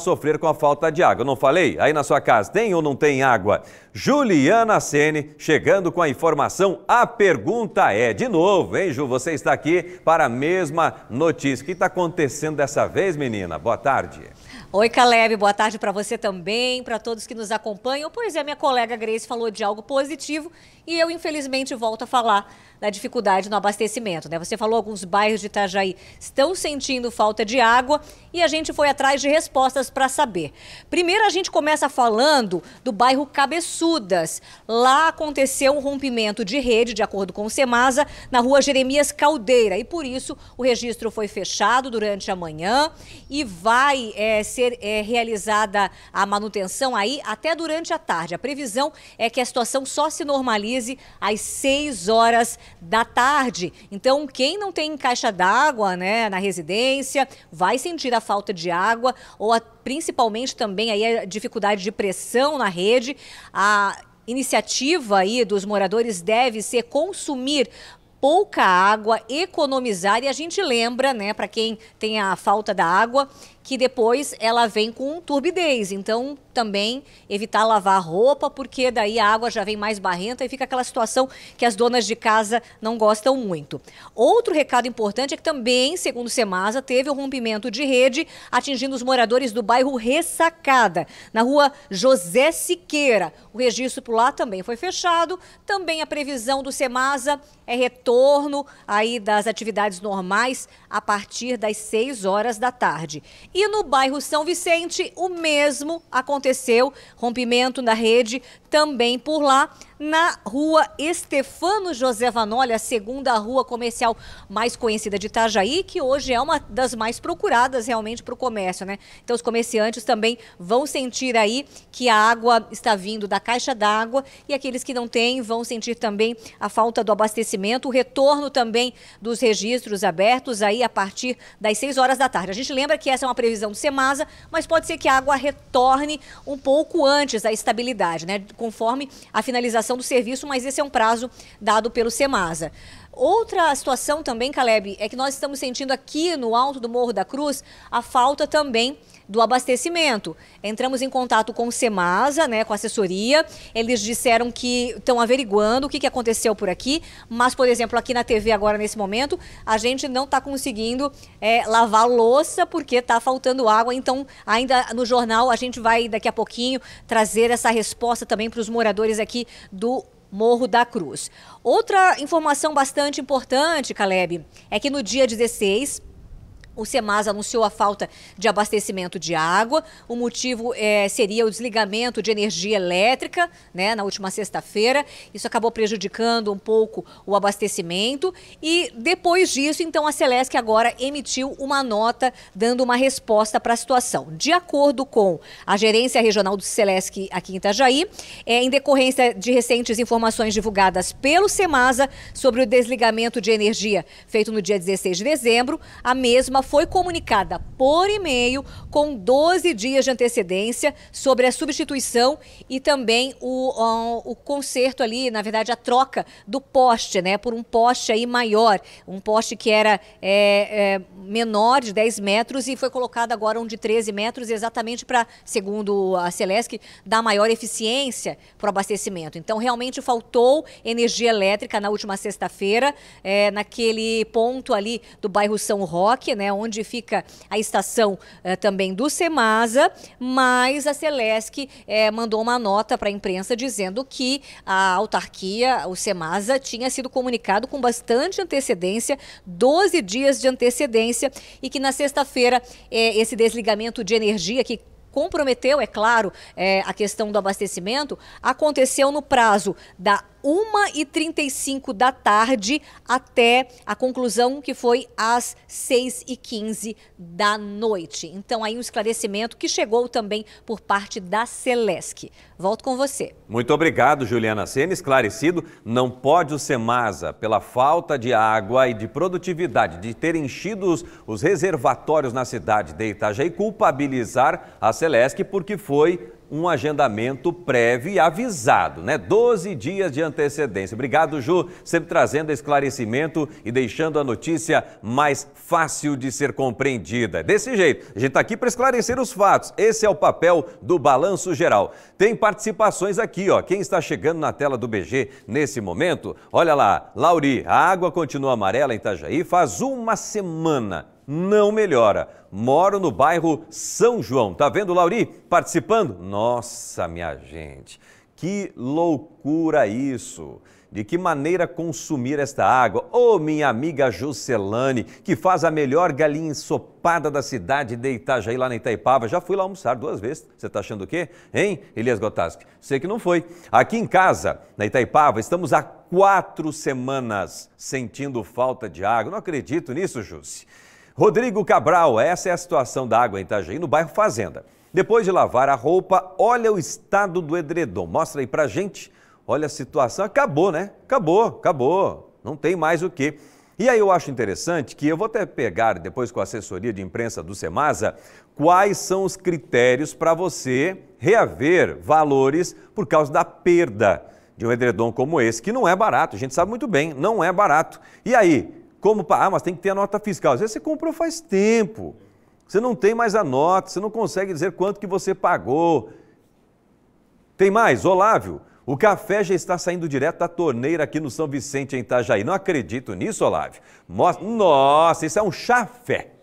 sofrer com a falta de água. Não falei? Aí na sua casa tem ou não tem água? Juliana Sene chegando com a informação. A pergunta é, de novo, hein, Ju? Você está aqui para a mesma notícia. O que está acontecendo dessa vez, menina? Boa tarde. Oi, Caleb, boa tarde para você também, para todos que nos acompanham. Pois é, minha colega Grace falou de algo positivo e eu, infelizmente, volto a falar da dificuldade no abastecimento. Né? Você falou alguns bairros de Itajaí estão sentindo falta de água e a gente foi atrás de respostas para saber. Primeiro a gente começa falando do bairro Cabeçudas. Lá aconteceu um rompimento de rede, de acordo com o Semasa, na rua Jeremias Caldeira e por isso o registro foi fechado durante a manhã e vai é, ser é, realizada a manutenção aí até durante a tarde. A previsão é que a situação só se normalize às 6 horas da tarde. Então, quem não tem caixa d'água né, na residência vai sentir a falta de água ou a, principalmente também aí a dificuldade de pressão na rede. A iniciativa aí dos moradores deve ser consumir pouca água, economizar e a gente lembra, né, para quem tem a falta da água, que depois ela vem com turbidez. Então, também evitar lavar roupa, porque daí a água já vem mais barrenta e fica aquela situação que as donas de casa não gostam muito. Outro recado importante é que também, segundo o Semasa, teve o um rompimento de rede atingindo os moradores do bairro Ressacada, na rua José Siqueira. O registro por lá também foi fechado. Também a previsão do Semasa é retorno aí das atividades normais a partir das 6 horas da tarde. E no bairro São Vicente, o mesmo aconteceu: rompimento na rede também por lá na rua Estefano José Vanoli, a segunda rua comercial mais conhecida de Itajaí, que hoje é uma das mais procuradas realmente para o comércio, né? Então os comerciantes também vão sentir aí que a água está vindo da caixa d'água e aqueles que não têm vão sentir também a falta do abastecimento, o retorno também dos registros abertos aí a partir das 6 horas da tarde. A gente lembra que essa é uma previsão do Semasa, mas pode ser que a água retorne um pouco antes da estabilidade, né? conforme a finalização do serviço, mas esse é um prazo dado pelo Semasa. Outra situação também, Caleb, é que nós estamos sentindo aqui no alto do Morro da Cruz a falta também do abastecimento. Entramos em contato com o Semasa, né, com a assessoria. Eles disseram que estão averiguando o que, que aconteceu por aqui, mas, por exemplo, aqui na TV agora, nesse momento, a gente não está conseguindo é, lavar louça porque está faltando água. Então, ainda no jornal, a gente vai daqui a pouquinho trazer essa resposta também para os moradores aqui do Morro da Cruz. Outra informação bastante importante, Caleb, é que no dia 16, o SEMAS anunciou a falta de abastecimento de água. O motivo é, seria o desligamento de energia elétrica né, na última sexta-feira. Isso acabou prejudicando um pouco o abastecimento. E depois disso, então, a Celesc agora emitiu uma nota dando uma resposta para a situação. De acordo com a gerência regional do Celesc aqui em Itajaí, é, em decorrência de recentes informações divulgadas pelo SEMASA sobre o desligamento de energia feito no dia 16 de dezembro, a mesma foi comunicada por e-mail com 12 dias de antecedência sobre a substituição e também o, o conserto ali, na verdade, a troca do poste, né? Por um poste aí maior, um poste que era é, é, menor de 10 metros e foi colocado agora um de 13 metros, exatamente para, segundo a Celesc, dar maior eficiência para o abastecimento. Então, realmente faltou energia elétrica na última sexta-feira, é, naquele ponto ali do bairro São Roque, né? onde fica a estação eh, também do Semasa, mas a Celesc eh, mandou uma nota para a imprensa dizendo que a autarquia, o Semasa, tinha sido comunicado com bastante antecedência, 12 dias de antecedência, e que na sexta-feira eh, esse desligamento de energia que comprometeu, é claro, a questão do abastecimento, aconteceu no prazo da 1h35 da tarde até a conclusão, que foi às 6h15 da noite. Então, aí um esclarecimento que chegou também por parte da Celesc. Volto com você. Muito obrigado, Juliana Sena. Esclarecido, não pode o Semasa, pela falta de água e de produtividade, de ter enchido os, os reservatórios na cidade de Itajaí, culpabilizar a Celesc porque foi um agendamento prévio e avisado, né? 12 dias de antecedência. Obrigado, Ju, sempre trazendo esclarecimento e deixando a notícia mais fácil de ser compreendida. Desse jeito, a gente está aqui para esclarecer os fatos. Esse é o papel do Balanço Geral. Tem participações aqui, ó. Quem está chegando na tela do BG nesse momento, olha lá, Lauri, a água continua amarela em Itajaí faz uma semana não melhora. Moro no bairro São João. Tá vendo, Lauri? Participando? Nossa, minha gente, que loucura isso! De que maneira consumir esta água? Ô, oh, minha amiga Juscelane, que faz a melhor galinha ensopada da cidade de Itajaí, lá na Itaipava. Já fui lá almoçar duas vezes. Você está achando o quê? Hein, Elias Gotaski? Sei que não foi. Aqui em casa, na Itaipava, estamos há quatro semanas sentindo falta de água. Não acredito nisso, Jusce. Rodrigo Cabral, essa é a situação da água em Itajaí, no bairro Fazenda. Depois de lavar a roupa, olha o estado do edredom. Mostra aí pra gente. Olha a situação. Acabou, né? Acabou, acabou. Não tem mais o que. E aí eu acho interessante que eu vou até pegar depois com a assessoria de imprensa do Semasa quais são os critérios para você reaver valores por causa da perda de um edredom como esse, que não é barato, a gente sabe muito bem, não é barato. E aí, como, ah, mas tem que ter a nota fiscal. Às vezes você comprou faz tempo. Você não tem mais a nota, você não consegue dizer quanto que você pagou. Tem mais, Olávio. O café já está saindo direto da torneira aqui no São Vicente, em Itajaí. Não acredito nisso, Olávio. Mostra... Nossa, isso é um chafé.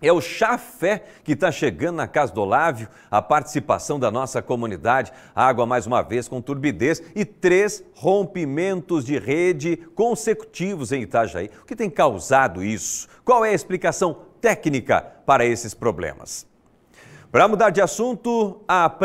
É o chafé que está chegando na Casa do Olávio, a participação da nossa comunidade. Água mais uma vez com turbidez e três rompimentos de rede consecutivos em Itajaí. O que tem causado isso? Qual é a explicação técnica para esses problemas? Para mudar de assunto, a